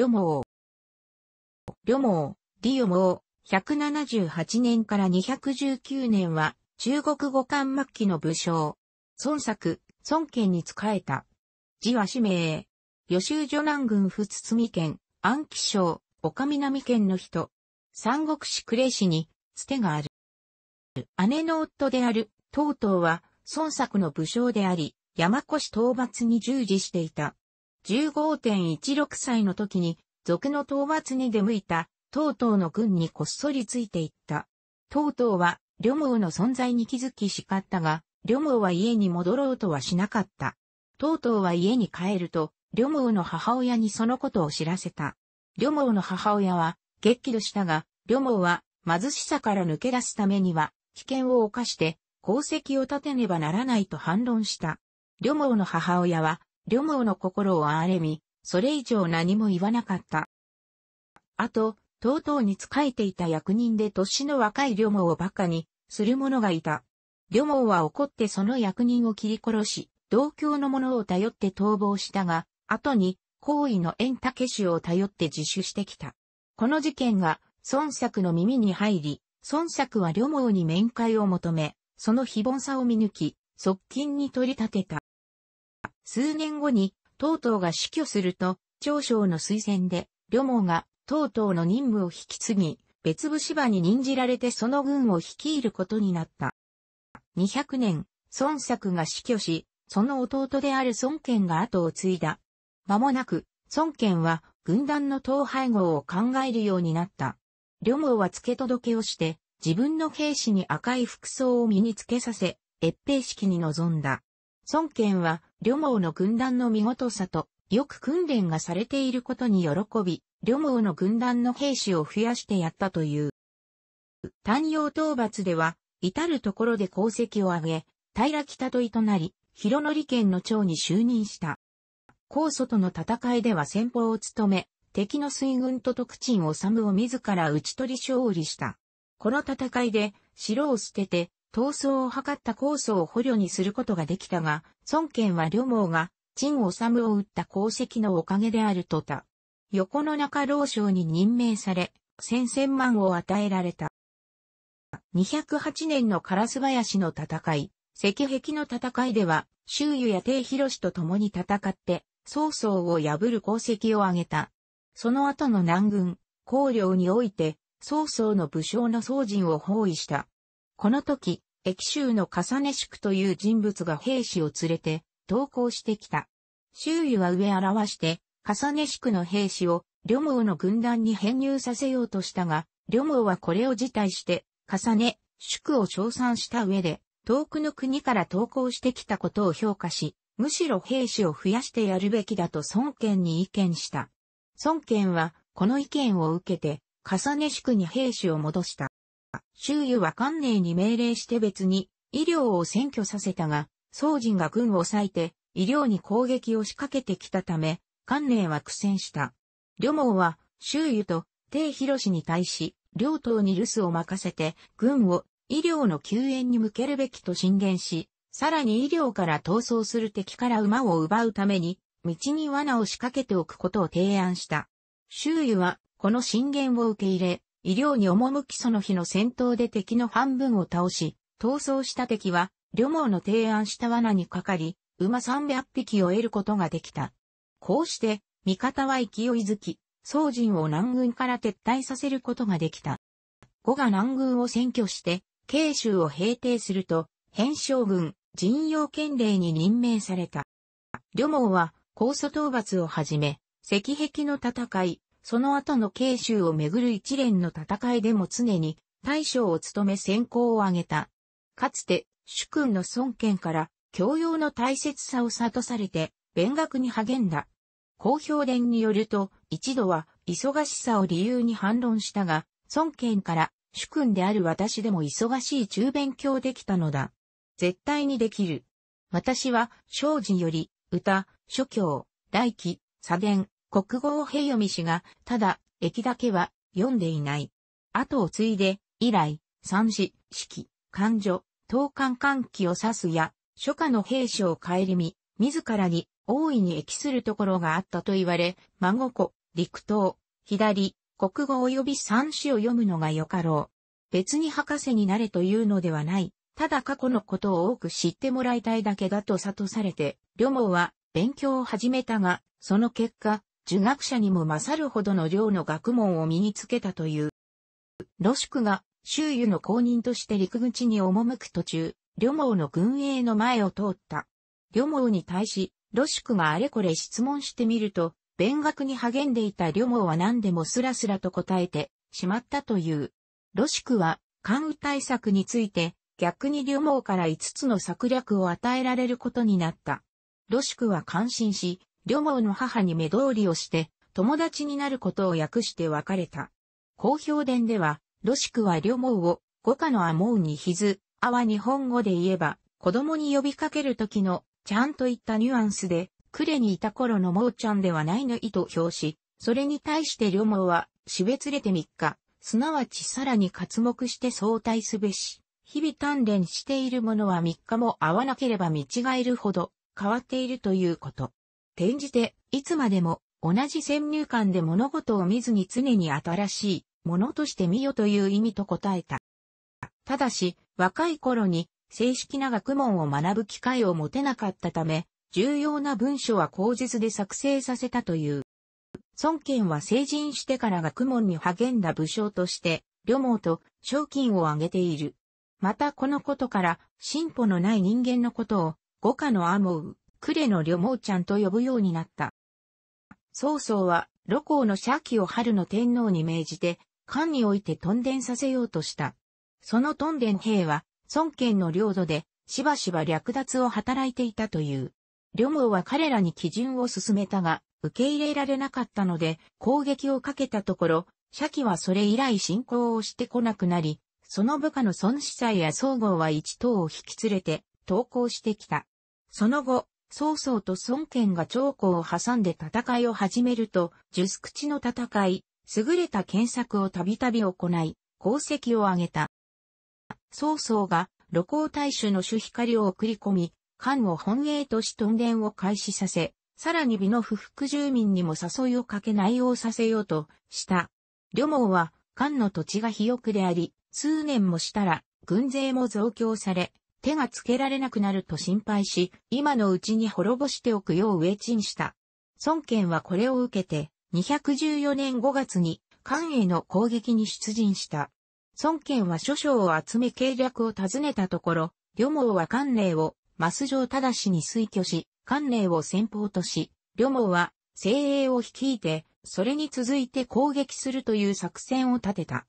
旅毛。旅毛、李旅毛、178年から219年は、中国語漢末期の武将。孫作、孫権に仕えた。字は氏名。予習女南郡府堤県、安徽省、岡南県の人。三国志呉市に、つてがある。姉の夫である、東東は、孫作の武将であり、山越討伐に従事していた。15.16歳の時に、俗の討伐に出向いた、東東の軍にこっそりついていった。東東は、旅毛の存在に気づき叱ったが、旅毛は家に戻ろうとはしなかった。東東は家に帰ると、旅毛の母親にそのことを知らせた。旅毛の母親は、激怒したが、旅毛は、貧しさから抜け出すためには、危険を冒して、功績を立てねばならないと反論した。旅毛の母親は、旅毛の心をあれみ、それ以上何も言わなかった。あと、とうとうに仕えていた役人で年の若い旅毛を馬鹿に、する者がいた。旅毛は怒ってその役人を切り殺し、同郷の者を頼って逃亡したが、後に、行為の縁武氏を頼って自首してきた。この事件が、孫作の耳に入り、孫作は旅毛に面会を求め、その非凡さを見抜き、側近に取り立てた。数年後に、東東が死去すると、長将の推薦で、両毛が東東の任務を引き継ぎ、別部芝に任じられてその軍を率いることになった。200年、孫作が死去し、その弟である孫権が後を継いだ。間もなく、孫権は軍団の統廃合を考えるようになった。両毛は付け届けをして、自分の兵士に赤い服装を身につけさせ、閲兵式に臨んだ。孫権は、呂蒙の軍団の見事さと、よく訓練がされていることに喜び、呂蒙の軍団の兵士を増やしてやったという。単陽討伐では、至るところで功績を挙げ、平北と井となり、広則県の長に就任した。高祖との戦いでは先方を務め、敵の水軍と徳鎮治を自ら打ち取り勝利した。この戦いで、城を捨てて、闘争を図った高祖を捕虜にすることができたが、孫権は呂蒙が、陳治を撃った功績のおかげであるとた。横の中老将に任命され、千千万を与えられた。208年のス林の戦い、石壁の戦いでは、周遊や帝広と共に戦って、曹操を破る功績を挙げた。その後の南軍、高陵において、曹操の武将の宋人を包囲した。この時、駅州の重ね宿という人物が兵士を連れて、投降してきた。周囲は上表して、重ね宿の兵士を、旅毛の軍団に編入させようとしたが、旅毛はこれを辞退して、重ね、宿を称賛した上で、遠くの国から投降してきたことを評価し、むしろ兵士を増やしてやるべきだと孫権に意見した。孫権は、この意見を受けて、重ね宿に兵士を戻した。周囲は関寧に命令して別に医療を占拠させたが、宋人が軍を割いて医療に攻撃を仕掛けてきたため、関寧は苦戦した。旅毛は周囲と帝広氏に対し、両党に留守を任せて軍を医療の救援に向けるべきと進言し、さらに医療から逃走する敵から馬を奪うために、道に罠を仕掛けておくことを提案した。周囲はこの進言を受け入れ、医療に赴きその日の戦闘で敵の半分を倒し、逃走した敵は、旅網の提案した罠にかかり、馬300匹を得ることができた。こうして、味方は勢いづき、宋人を南軍から撤退させることができた。呉が南軍を占拠して、慶州を平定すると、編将軍、陣陽権令に任命された。旅網は、高祖討伐をはじめ、石壁の戦い、その後の慶州をめぐる一連の戦いでも常に大将を務め先行を挙げた。かつて、主君の孫権から教養の大切さを諭されて、勉学に励んだ。公表伝によると、一度は忙しさを理由に反論したが、孫権から主君である私でも忙しい中勉強できたのだ。絶対にできる。私は、庄司より、歌、諸教、大器、左伝、国語を平読みしが、ただ、駅だけは読んでいない。後を継いで、以来、三字、式、漢女、等間漢記を指すや、初夏の兵士を顧み、自らに大いに益するところがあったと言われ、孫子、陸東、左、国語及び三子を読むのがよかろう。別に博士になれというのではない。ただ過去のことを多く知ってもらいたいだけだと悟されて、両毛は勉強を始めたが、その結果、儒学者にも勝るほどの量の学問を身につけたという。ロシクが周囲の公認として陸口に赴く途中、旅毛の軍営の前を通った。旅毛に対し、ロシクがあれこれ質問してみると、勉学に励んでいた旅毛は何でもスラスラと答えてしまったという。ロシクは、関羽対策について、逆に旅毛から5つの策略を与えられることになった。ロシクは感心し、両毛の母に目通りをして、友達になることを訳して別れた。公表伝では、ロシクは両毛を、五下のアモウにひず、アは日本語で言えば、子供に呼びかける時の、ちゃんといったニュアンスで、クレにいた頃の毛ちゃんではないの意と表し、それに対して両毛は、べつれて三日、すなわちさらに活目して相対すべし、日々鍛錬しているものは三日も会わなければ見違えるほど、変わっているということ。転じて、いつまでも同じ先入観で物事を見ずに常に新しいものとして見よという意味と答えた。ただし、若い頃に正式な学問を学ぶ機会を持てなかったため、重要な文書は口述で作成させたという。孫権は成人してから学問に励んだ武将として、旅網と賞金を挙げている。またこのことから、進歩のない人間のことを、五家のアモウ、クレの旅毛ちゃんと呼ぶようになった。曹操は、露光の邪気を春の天皇に命じて、漢において屯田させようとした。その屯田兵は、孫権の領土で、しばしば略奪を働いていたという。旅毛は彼らに基準を進めたが、受け入れられなかったので、攻撃をかけたところ、社記はそれ以来進行をしてこなくなり、その部下の孫子祭や総合は一党を引き連れて、投降してきた。その後、曹操と孫権が長江を挟んで戦いを始めると、術口の戦い、優れた検索をたびたび行い、功績を挙げた。曹操が、露光大衆の主光を送り込み、漢を本営とし屯田を開始させ、さらに美の不服住民にも誘いをかけ内容させようとした。旅網は、漢の土地が肥沃であり、数年もしたら、軍勢も増強され、手がつけられなくなると心配し、今のうちに滅ぼしておくよう植鎮した。孫権はこれを受けて、214年5月に、関への攻撃に出陣した。孫権は諸将を集め計略を尋ねたところ、両毛は関令を、マス城正に推挙し、関令を先方とし、両毛は、精鋭を率いて、それに続いて攻撃するという作戦を立てた。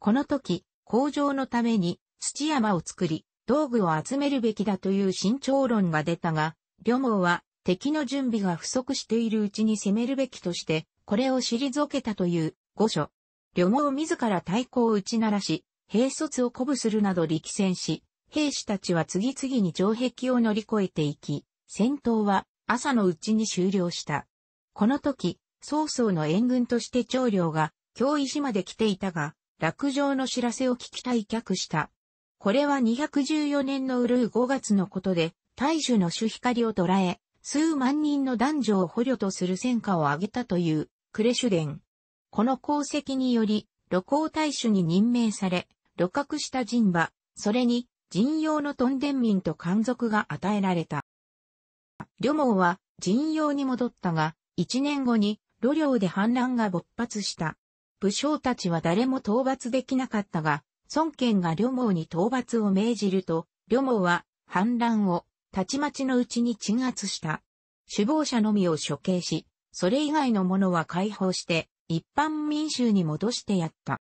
この時、工場のために土山を作り、道具を集めるべきだという慎重論が出たが、旅網は敵の準備が不足しているうちに攻めるべきとして、これを退けたという御所。旅網自ら太鼓を打ち鳴らし、兵卒を鼓舞するなど力戦し、兵士たちは次々に城壁を乗り越えていき、戦闘は朝のうちに終了した。この時、曹操の援軍として長領が、京石まで来ていたが、落城の知らせを聞き退却した。これは214年のウルー5月のことで、大樹の主光を捉え、数万人の男女を捕虜とする戦果を挙げたという、クレシュデン。この功績により、露光大主に任命され、露獲した人馬、それに、人用のトンデン民と観族が与えられた。旅網は人用に戻ったが、一年後に、露領で反乱が勃発した。武将たちは誰も討伐できなかったが、孫権が旅毛に討伐を命じると、旅毛は反乱をたちまちのうちに鎮圧した。首謀者のみを処刑し、それ以外の者は解放して一般民衆に戻してやった。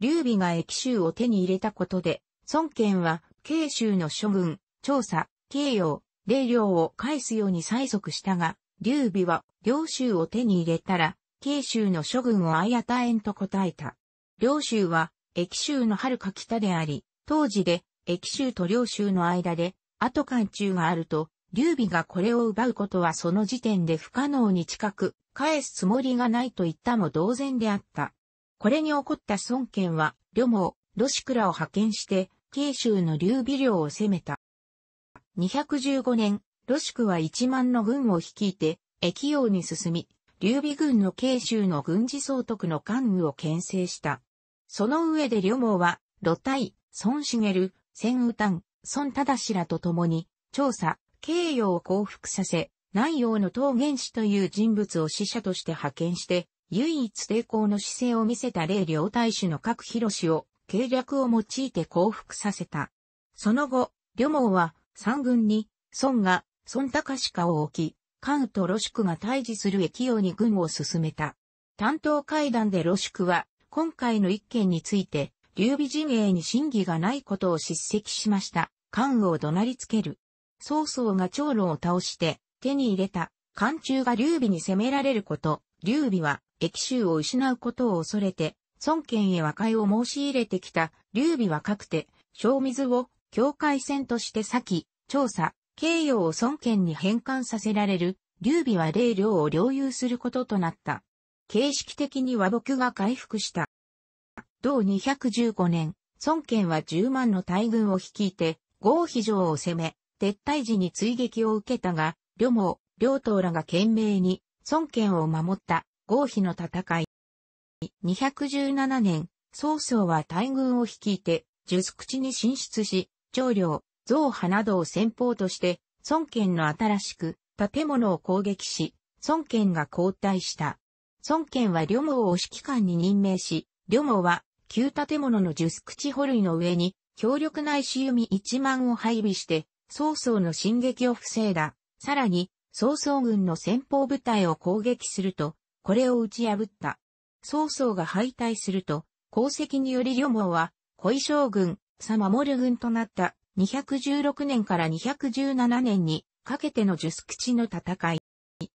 劉備が駅州を手に入れたことで、孫権は慶州の諸軍、調査、慶陽、霊陵を返すように催促したが、劉備は領州を手に入れたら、慶州の諸軍をあやたえんと答えた。領州は駅州の遥か北であり、当時で駅州と領州の間で、後間中があると、劉備がこれを奪うことはその時点で不可能に近く、返すつもりがないと言ったも同然であった。これに起こった孫権は、呂毛、ロシクラを派遣して、慶州の劉備領を攻めた。215年、ロシクは1万の軍を率いて、駅用に進み、劉備軍の慶州の軍事総督の関羽を牽制した。その上で両毛は、露体、孫茂、千羽丹、孫忠らと共に、調査、慶養を降伏させ、南洋の桃源氏という人物を使者として派遣して、唯一抵抗の姿勢を見せた霊領大使の各広氏を、計略を用いて降伏させた。その後、両毛は、三軍に、孫が、孫高鹿を置き、関と露宿が対峙する駅用に軍を進めた。担当会談で露宿は、今回の一件について、劉備陣営に審議がないことを叱責しました。関を怒鳴りつける。曹操が長老を倒して手に入れた漢中が劉備に攻められること、劉備は益州を失うことを恐れて、孫権へ和解を申し入れてきた劉備はかくて、小水を境界線として先、調査、慶養を孫権に返還させられる、劉備は霊領を領有することとなった。形式的に和睦が回復した。同215年、孫権は10万の大軍を率いて、合肥城を攻め、撤退時に追撃を受けたが、呂毛、両党らが懸命に、孫権を守った合肥の戦い。217年、曹操は大軍を率いて、術口に進出し、長領、増派などを先方として、孫権の新しく建物を攻撃し、孫権が交代した。孫権は呂毛を指揮官に任命し、呂毛は旧建物の10口保の上に、強力な石弓一万を配備して、曹操の進撃を防いだ。さらに、曹操軍の先方部隊を攻撃すると、これを打ち破った。曹操が敗退すると、功績により旅網は、小井将軍、佐守軍となった216年から217年にかけての十口の戦い。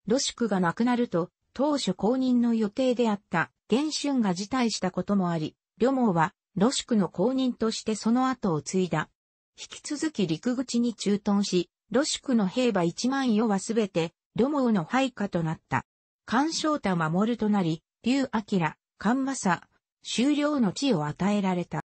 露宿が亡くなると、当初公認の予定であった元春が辞退したこともあり、旅網は、ロシクの公認としてその後を継いだ。引き続き陸口に駐屯し、ロシクの兵馬1万余はすべて、旅網の配下となった。関正太守となり、竜明、菅正、終了の地を与えられた。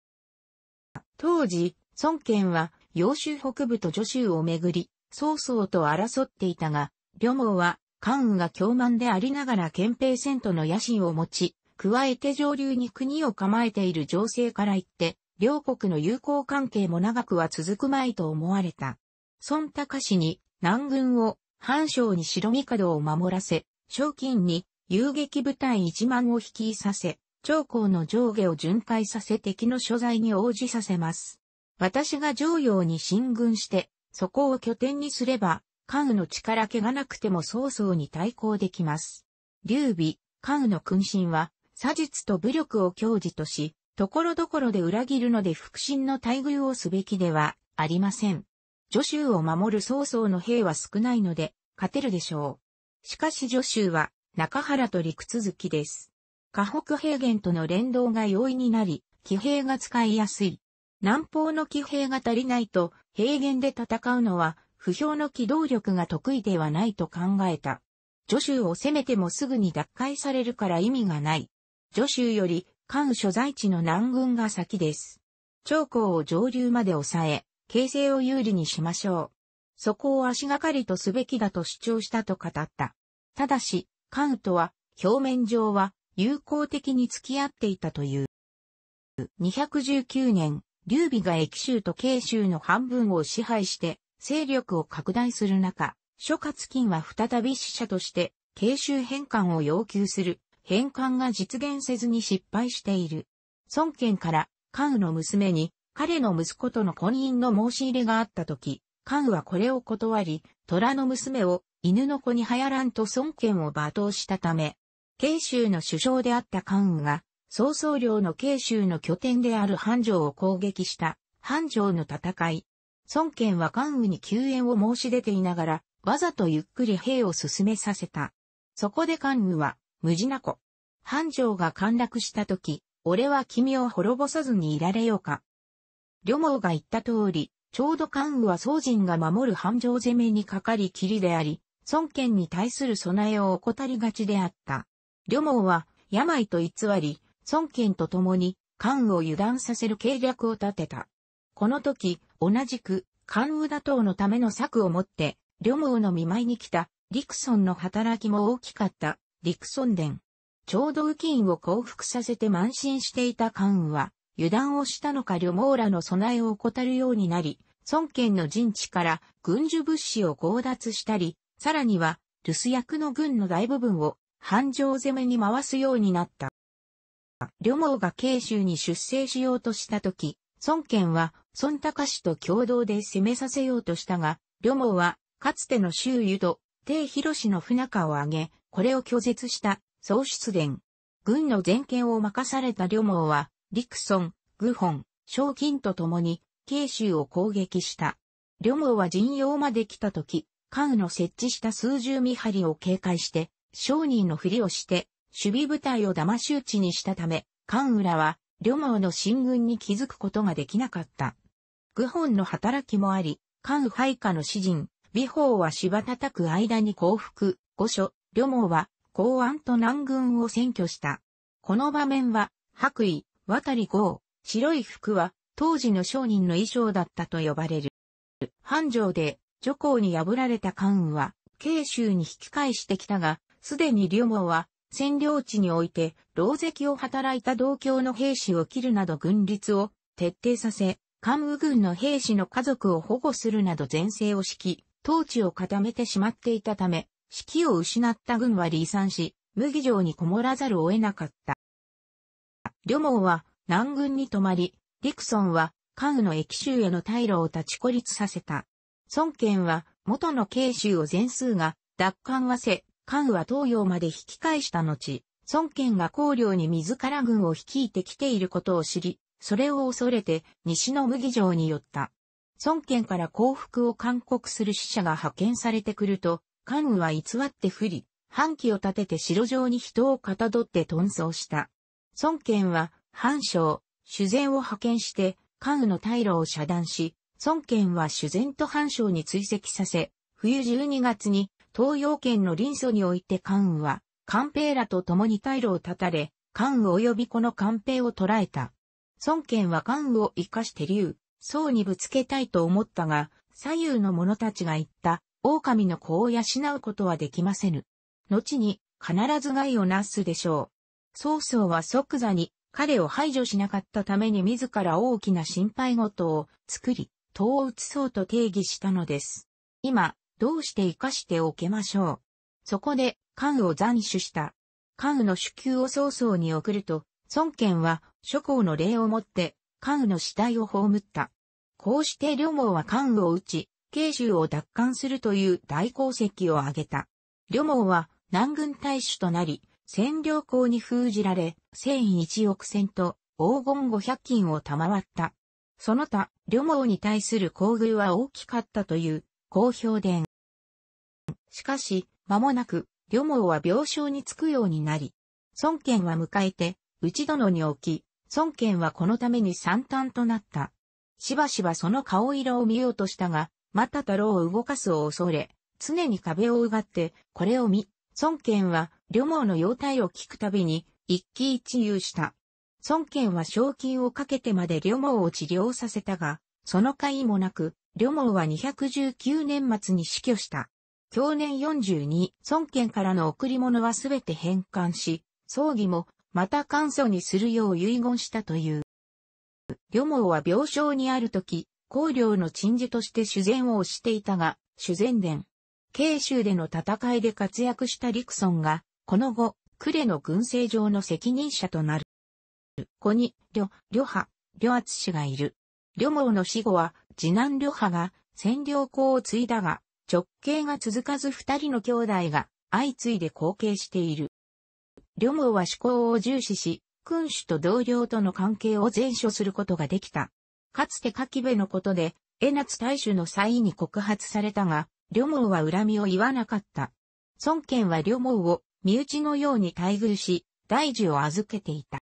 当時、孫権は、洋州北部と助州をめぐり、曹操と争っていたが、旅網は、関羽が凶慢でありながら憲兵戦との野心を持ち、加えて上流に国を構えている情勢から言って、両国の友好関係も長くは続くまいと思われた。孫高氏に南軍を藩省に白角を守らせ、賞金に遊撃部隊一万を率いさせ、長江の上下を巡回させ敵の所在に応じさせます。私が上陽に進軍して、そこを拠点にすれば、関羽の力気がなくても早々に対抗できます。劉備、関羽の君臣は、詐術と武力を享受とし、ところどころで裏切るので腹心の待遇をすべきではありません。助州を守る曹操の兵は少ないので、勝てるでしょう。しかし助州は、中原と陸続きです。河北平原との連動が容易になり、騎兵が使いやすい。南方の騎兵が足りないと、平原で戦うのは、不評の機動力が得意ではないと考えた。助州を攻めてもすぐに奪回されるから意味がない。徐州より、関所在地の南軍が先です。長江を上流まで抑え、形勢を有利にしましょう。そこを足がかりとすべきだと主張したと語った。ただし、関とは、表面上は、友好的に付き合っていたという。219年、劉備が益州と慶州の半分を支配して、勢力を拡大する中、諸葛金は再び死者として、慶州返還を要求する返還が実現せずに失敗している。孫権から関羽の娘に彼の息子との婚姻の申し入れがあった時、関羽はこれを断り、虎の娘を犬の子に流行らんと孫権を罵倒したため、慶州の首相であった関羽が、曹操領の慶州の拠点である繁盛を攻撃した繁盛の戦い。孫権は関羽に救援を申し出ていながら、わざとゆっくり兵を進めさせた。そこで関羽は、無事な子。繁盛が陥落した時、俺は君を滅ぼさずにいられようか。旅毛が言った通り、ちょうど関羽は宗人が守る繁盛攻めにかかりきりであり、孫権に対する備えを怠りがちであった。旅毛は病と偽り、孫権と共に関羽を油断させる計略を立てた。この時、同じく関羽打倒のための策を持って、旅毛の見舞いに来た、陸ィの働きも大きかった。陸村クソン殿。ちょうど右近を降伏させて慢心していた関羽は、油断をしたのか旅網らの備えを怠るようになり、孫権の陣地から軍需物資を強奪したり、さらには、留守役の軍の大部分を繁盛攻めに回すようになった。旅網が慶州に出征しようとしたとき、孫権は孫高氏と共同で攻めさせようとしたが、旅網はかつての州遊と、帝広氏の不仲を挙げ、これを拒絶した総出伝。軍の全権を任された旅網は、陸村、愚本、グ賞金と共に、慶州を攻撃した。旅網は陣容まで来た時、関羽の設置した数十見張りを警戒して、商人のふりをして、守備部隊を騙し討ちにしたため、関羽らは、旅網の進軍に気づくことができなかった。愚本の働きもあり、関羽配下の詩人、美法は芝叩く間に降伏、御所、旅網は公安と南軍を占拠した。この場面は、白衣、渡り号、白い服は、当時の商人の衣装だったと呼ばれる。繁盛で、徐行に破られた関羽は、慶州に引き返してきたが、すでに龍門は、占領地において、牢石を働いた同郷の兵士を切るなど軍律を徹底させ、関羽軍の兵士の家族を保護するなど前世を敷き、統治を固めてしまっていたため、指揮を失った軍は離散し、麦城にこもらざるを得なかった。旅網は南軍に泊まり、陸村クソンは関羽の駅州への退路を立ち孤立させた。孫権は元の慶州を全数が奪還はせ、関羽は東洋まで引き返した後、孫権が高陵に自ら軍を率いてきていることを知り、それを恐れて西の麦城に寄った。孫権から降伏を勧告する使者が派遣されてくると、関羽は偽って不利、反旗を立てて城上に人をかたどって遁走した。孫権は、藩将、主善を派遣して、関羽の退路を遮断し、孫権は主善と藩将に追跡させ、冬12月に、東洋圏の臨祖において関羽は、官兵らと共に退路を断たれ、関羽及びこの官兵を捕らえた。孫権は関羽を生かして竜、宋にぶつけたいと思ったが、左右の者たちが言った、狼の子を養うことはできませぬ。後に、必ず害をなすでしょう。曹操は即座に彼を排除しなかったために自ら大きな心配事を作り、党を移そうと定義したのです。今、どうして生かしておけましょう。そこで、関羽を斬首した。関羽の主給を曹操に送ると、孫権は諸侯の礼をもって、関羽の死体を葬った。こうして両毛は関羽を討ち、慶州を奪還するという大功績を挙げた。旅毛は南軍大使となり、占領校に封じられ、千一億戦と黄金五百金を賜った。その他、旅毛に対する厚遇は大きかったという、好評伝。しかし、間もなく、旅毛は病床につくようになり、孫権は迎えて、内殿に置き、孫権はこのために惨憺となった。しばしばその顔色を見ようとしたが、また太郎を動かすを恐れ、常に壁を奪って、これを見、孫権は、旅毛の容態を聞くたびに、一喜一憂した。孫権は賞金をかけてまで旅毛を治療させたが、その甲斐もなく、旅毛は219年末に死去した。去年42、孫権からの贈り物はすべて返還し、葬儀も、また簡素にするよう遺言したという。旅毛は病床にあるき、公領の鎮守として主善を推していたが、主善殿、慶州での戦いで活躍した陸村が、この後、呉の軍政上の責任者となる。ここに、呂、呂派、呂厚氏がいる。呂毛の死後は、次男呂派が占領校を継いだが、直系が続かず二人の兄弟が相次いで後継している。呂毛は思考を重視し、君主と同僚との関係を前処することができた。かつて柿部のことで、江夏大衆の際に告発されたが、両毛は恨みを言わなかった。孫権は両毛を身内のように待遇し、大事を預けていた。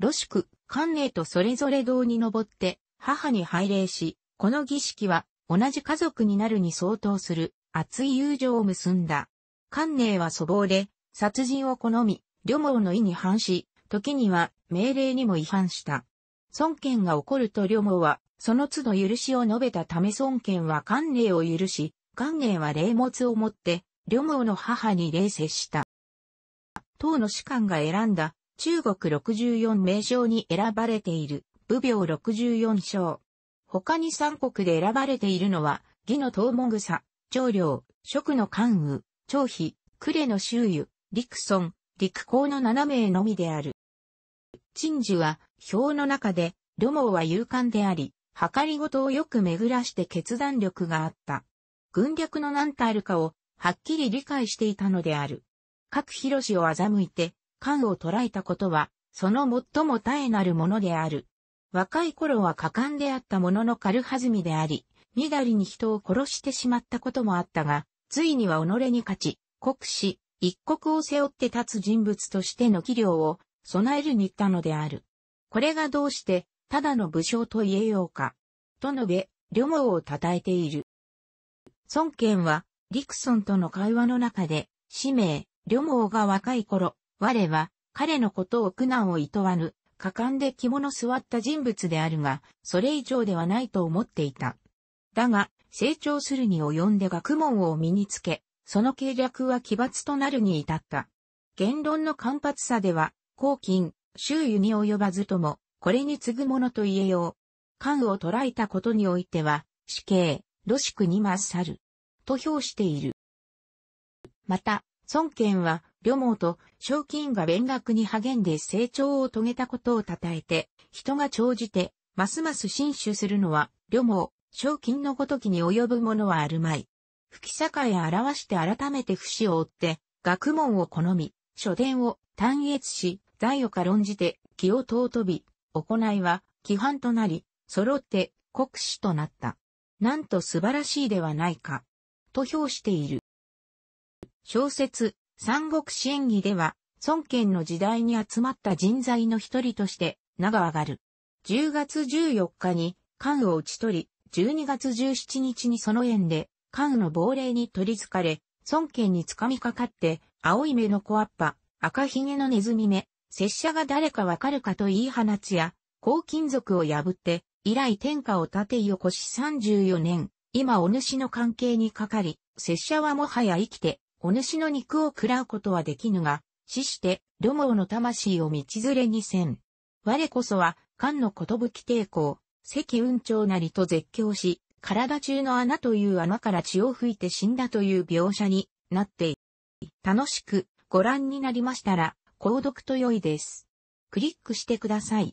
露宿、関寧とそれぞれ堂に登って、母に拝礼し、この儀式は同じ家族になるに相当する熱い友情を結んだ。関寧は粗暴で、殺人を好み、両毛の意に反し、時には命令にも違反した。孫権が怒ると両毛は、その都度許しを述べたため孫権は関寧を許し、関寧は霊物を持って、両毛の母に礼接した。唐の士官が選んだ、中国64名将に選ばれている、武病64将。他に三国で選ばれているのは、義の東文草、長領、職の関羽、長飛、呉の周遊、陸村、陸公の7名のみである。陳寿は、表の中で、ロモーは勇敢であり、計りごとをよく巡らして決断力があった。軍略の何たあるかを、はっきり理解していたのである。各広しを欺いて、漢を捉えたことは、その最も耐えなるものである。若い頃は果敢であったものの軽はずみであり、みだりに人を殺してしまったこともあったが、ついには己に勝ち、国し、一国を背負って立つ人物としての器量を備えるに行ったのである。これがどうして、ただの武将と言えようか。と述べ、旅毛を称えている。孫権は、陸ィクソンとの会話の中で、使命、旅毛が若い頃、我は、彼のことを苦難を厭わぬ、果敢で着物座った人物であるが、それ以上ではないと思っていた。だが、成長するに及んで学問を身につけ、その計略は奇抜となるに至った。言論の間髪さでは、黄金、周囲に及ばずとも、これに次ぐものと言えよう。漢を捉えたことにおいては、死刑、ロシクにまっさる。と評している。また、孫権は、旅蒙と賞金が勉学に励んで成長を遂げたことを称えて、人が長じて、ますます進取するのは、旅蒙、賞金のごときに及ぶものはあるまい。吹き境へ表して改めて不死を追って、学問を好み、書伝を単越し、罪を軽んじて、気を尊び、行いは、規範となり、揃って、国史となった。なんと素晴らしいではないか。と評している。小説、三国志演義では、孫権の時代に集まった人材の一人として、名が上がる。10月14日に、関を打ち取り、12月17日にその縁で、関の亡霊に取り憑かれ、孫権につかみかかって、青い目の小アッパ、赤ひげのネズミ目、拙者が誰かわかるかと言い放つや、黄金属を破って、以来天下を立てよこし34年、今お主の関係にかかり、拙者はもはや生きて、お主の肉を喰らうことはできぬが、死して、土毛の魂を道連れにせん。我こそは、漢のことぶき抵抗、赤雲長なりと絶叫し、体中の穴という穴から血を吹いて死んだという描写になって楽しくご覧になりましたら、購読と良いです。クリックしてください。